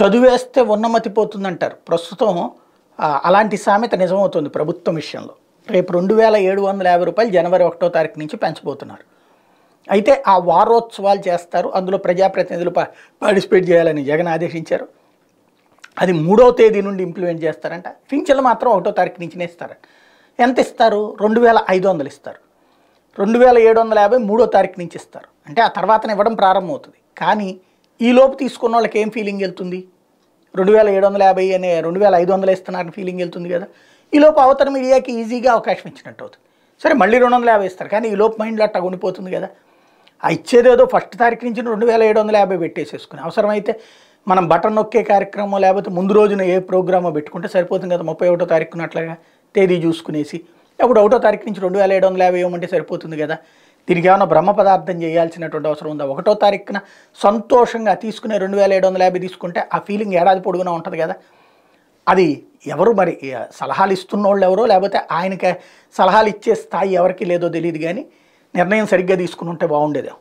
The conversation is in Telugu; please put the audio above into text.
చదివేస్తే ఉన్నమతిపోతుందంటారు ప్రస్తుతం అలాంటి సామెత నిజమవుతుంది ప్రభుత్వం విషయంలో రేపు రెండు వేల ఏడు వందల యాభై రూపాయలు జనవరి ఒకటో తారీఖు నుంచి పెంచబోతున్నారు అయితే ఆ వారోత్సవాలు చేస్తారు అందులో ప్రజాప్రతినిధులు పార్టిసిపేట్ చేయాలని జగన్ ఆదేశించారు అది మూడో తేదీ నుండి ఇంప్లిమెంట్ చేస్తారంట పింఛన్లు మాత్రం ఒకటో తారీఖు నుంచినే ఇస్తారంట ఎంత ఇస్తారు రెండు వేల ఐదు వందలు ఇస్తారు రెండు వేల ఏడు వందల యాభై మూడో తారీఖు నుంచి ఇస్తారు అంటే ఆ తర్వాతనే ఇవ్వడం ప్రారంభమవుతుంది కానీ ఈలోపు తీసుకున్న వాళ్ళకి ఏం ఫీలింగ్ వెళ్తుంది రెండు వేల ఏడు వందల యాభై అనే రెండు వేల ఐదు వందలు ఇస్తున్నారని ఫీలింగ్ వెళ్తుంది కదా ఈలోపు అవతల మీడియాకి ఈజీగా అవకాశం ఇచ్చినట్టు అవుతుంది సరే మళ్ళీ రెండు వందల యాభై ఇస్తారు కానీ ఈలోపు మైండ్లో అట్ట ఉండిపోతుంది కదా ఆ ఇచ్చేదేదో ఫస్ట్ తారీఖు నుంచి రెండు వేల ఏడు వందల యాభై పెట్టేసేసుకుని అవసరమైతే మనం బటన్ నొక్కే కార్యక్రమం లేకపోతే ముందు రోజున ఏ ప్రోగ్రామో పెట్టుకుంటే సరిపోతుంది కదా ముప్పై ఒకటో తారీఖున అట్లాగా తేదీ చూసుకునేసి అప్పుడు ఒకటో తారీఖు నుంచి రెండు వేల ఏడు వందల యాభై ఇవ్వమంటే సరిపోతుంది కదా దీనికి ఏమైనా బ్రహ్మ పదార్థం చేయాల్సినటువంటి అవసరం ఉందా ఒకటో తారీఖున సంతోషంగా తీసుకునే రెండు వేల ఏడు వందల యాభై తీసుకుంటే ఆ ఫీలింగ్ ఏడాది పొడుగునా ఉంటుంది కదా అది ఎవరు మరి సలహాలు ఇస్తున్న వాళ్ళు ఎవరో లేకపోతే ఆయనకి సలహాలు ఇచ్చే స్థాయి ఎవరికి లేదో తెలియదు కానీ నిర్ణయం సరిగ్గా తీసుకుని ఉంటే బాగుండేదేమో